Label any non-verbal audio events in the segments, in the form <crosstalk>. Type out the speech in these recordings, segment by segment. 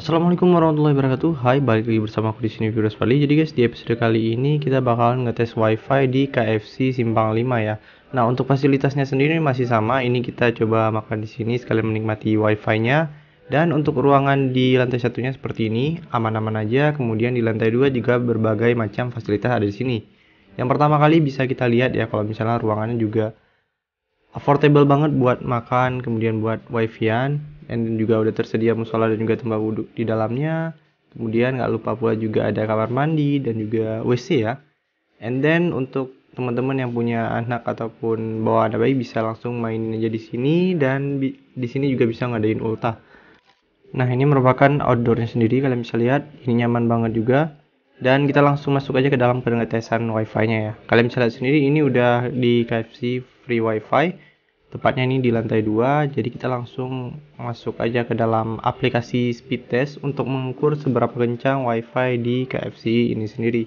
Assalamualaikum warahmatullahi wabarakatuh. Hai, balik lagi bersama aku di sini Virus Bali. Jadi guys, di episode kali ini kita bakalan ngetes WiFi di KFC Simpang 5 ya. Nah, untuk fasilitasnya sendiri masih sama. Ini kita coba makan di sini sekalian menikmati WiFi-nya. Dan untuk ruangan di lantai satunya seperti ini, aman-aman aja. Kemudian di lantai 2 juga berbagai macam fasilitas ada di sini. Yang pertama kali bisa kita lihat ya kalau misalnya ruangannya juga affordable banget buat makan, kemudian buat wifian, an dan juga udah tersedia musola dan juga tempat wudhu di dalamnya. Kemudian nggak lupa pula juga ada kamar mandi dan juga WC ya. And then untuk teman-teman yang punya anak ataupun bawa anak bayi bisa langsung main aja di sini dan di sini juga bisa ngadain ulta. Nah ini merupakan outdoornya sendiri kalian bisa lihat ini nyaman banget juga dan kita langsung masuk aja ke dalam pengetesan wifi nya ya kalian bisa lihat sendiri ini udah di KFC free wifi Tepatnya ini di lantai 2, jadi kita langsung masuk aja ke dalam aplikasi speed test untuk mengukur seberapa kencang wifi di KFC ini sendiri.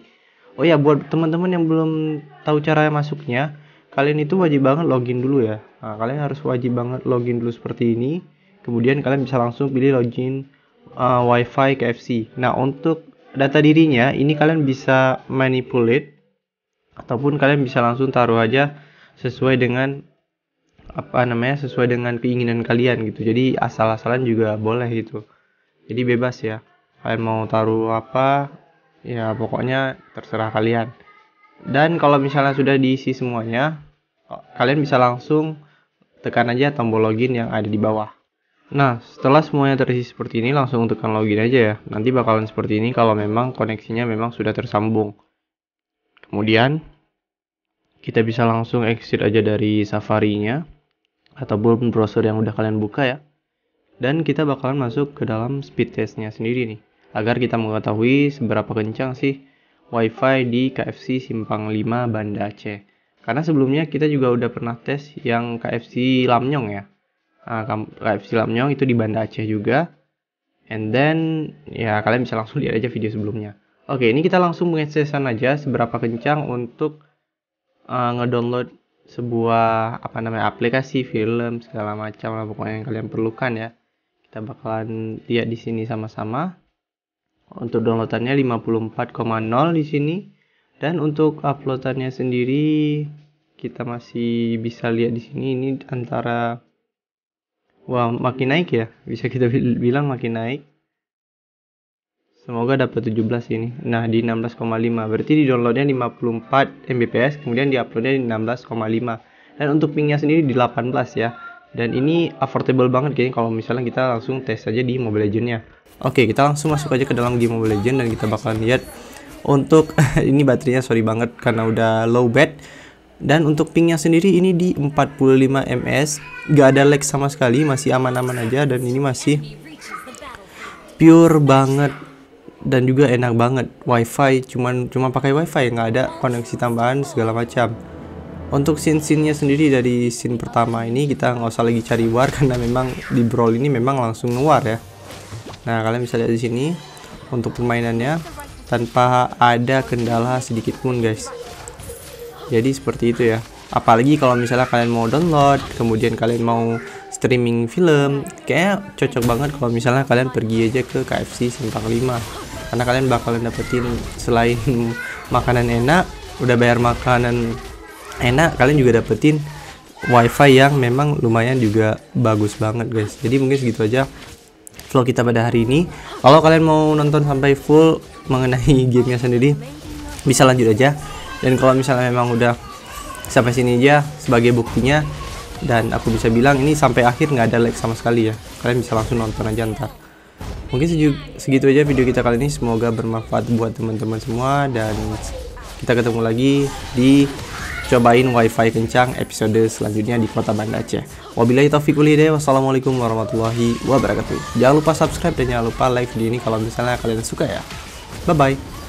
Oh ya, buat teman-teman yang belum tahu cara masuknya, kalian itu wajib banget login dulu ya. Nah, kalian harus wajib banget login dulu seperti ini. Kemudian kalian bisa langsung pilih login uh, wifi KFC. Nah, untuk data dirinya, ini kalian bisa manipulate ataupun kalian bisa langsung taruh aja sesuai dengan apa namanya sesuai dengan keinginan kalian gitu jadi asal-asalan juga boleh gitu jadi bebas ya kalian mau taruh apa ya pokoknya terserah kalian dan kalau misalnya sudah diisi semuanya kalian bisa langsung tekan aja tombol login yang ada di bawah nah setelah semuanya terisi seperti ini langsung tekan login aja ya nanti bakalan seperti ini kalau memang koneksinya memang sudah tersambung kemudian kita bisa langsung exit aja dari safarinya ataupun browser yang udah kalian buka ya. Dan kita bakalan masuk ke dalam speed testnya sendiri nih, agar kita mengetahui seberapa kencang sih WiFi di KFC Simpang 5 Banda Aceh. Karena sebelumnya kita juga udah pernah tes yang KFC Lamnyong ya. Nah, KFC Lamnyong itu di Banda Aceh juga. And then ya kalian bisa langsung lihat aja video sebelumnya. Oke, ini kita langsung mengeceskan aja seberapa kencang untuk uh, ngedownload sebuah apa namanya aplikasi film segala macam lah pokoknya yang kalian perlukan ya kita bakalan lihat di sini sama-sama untuk downloadannya 54,0 di sini dan untuk uploadannya sendiri kita masih bisa lihat di sini ini antara wah makin naik ya bisa kita bilang makin naik Semoga dapat 17 ini. Nah, di 16,5. Berarti di downloadnya 54 Mbps, kemudian di uploadnya di 16,5. Dan untuk pingnya sendiri di 18 ya. Dan ini affordable banget kayaknya kalau misalnya kita langsung tes aja di Mobile Legends-nya. Oke, kita langsung masuk aja ke dalam di Mobile Legends dan kita bakalan lihat untuk <laughs> ini baterainya sorry banget karena udah low bat Dan untuk pingnya sendiri ini di 45 ms, gak ada lag sama sekali, masih aman-aman aja dan ini masih pure banget dan juga enak banget wifi cuman cuma pakai wifi nggak ada koneksi tambahan segala macam untuk scene-scene-nya sendiri dari scene pertama ini kita nggak usah lagi cari war <laughs> karena memang di brawl ini memang langsung war ya nah kalian bisa lihat di sini untuk permainannya tanpa ada kendala sedikit pun guys jadi seperti itu ya apalagi kalau misalnya kalian mau download kemudian kalian mau streaming film kayak cocok banget kalau misalnya kalian pergi aja ke KFC Simpang 5 karena kalian bakalan dapetin selain <laughs> makanan enak udah bayar makanan enak kalian juga dapetin wifi yang memang lumayan juga bagus banget guys jadi mungkin segitu aja vlog kita pada hari ini kalau kalian mau nonton sampai full mengenai <laughs> gamenya sendiri bisa lanjut aja dan kalau misalnya memang udah sampai sini aja sebagai buktinya dan aku bisa bilang ini sampai akhir nggak ada like sama sekali ya kalian bisa langsung nonton aja ntar mungkin segitu aja video kita kali ini semoga bermanfaat buat teman-teman semua dan kita ketemu lagi di cobain wifi kencang episode selanjutnya di kota Banda Aceh wabillahi taufiq walhidayah wassalamualaikum warahmatullahi wabarakatuh jangan lupa subscribe dan jangan lupa like video ini kalau misalnya kalian suka ya bye bye